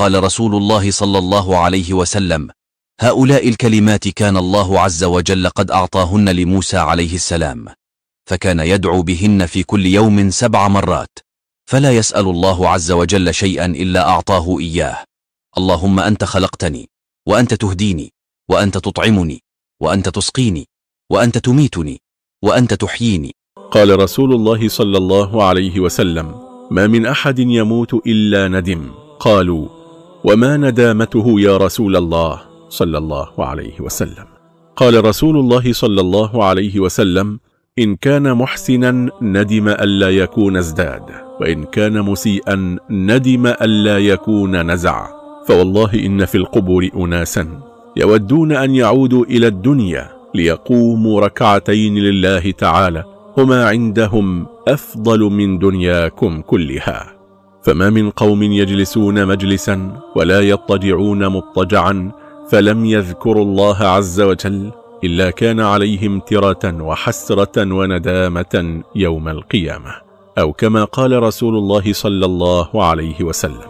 قال رسول الله صلى الله عليه وسلم هؤلاء الكلمات كان الله عز وجل قد أعطاهن لموسى عليه السلام فكان يدعو بهن في كل يوم سبع مرات فلا يسأل الله عز وجل شيئا إلا أعطاه إياه اللهم أنت خلقتني وأنت تهديني وأنت تطعمني وأنت تسقيني وأنت تميتني وأنت تحييني قال رسول الله صلى الله عليه وسلم ما من أحد يموت إلا ندم قالوا وما ندامته يا رسول الله صلى الله عليه وسلم قال رسول الله صلى الله عليه وسلم إن كان محسنا ندم ألا يكون ازداد وإن كان مسيئا ندم ألا يكون نزع فوالله إن في القبور أناسا يودون أن يعودوا إلى الدنيا ليقوموا ركعتين لله تعالى هما عندهم أفضل من دنياكم كلها فما من قوم يجلسون مجلسا ولا يضطجعون مضطجعا فلم يذكروا الله عز وجل إلا كان عليهم ترة وحسرة وندامة يوم القيامة أو كما قال رسول الله صلى الله عليه وسلم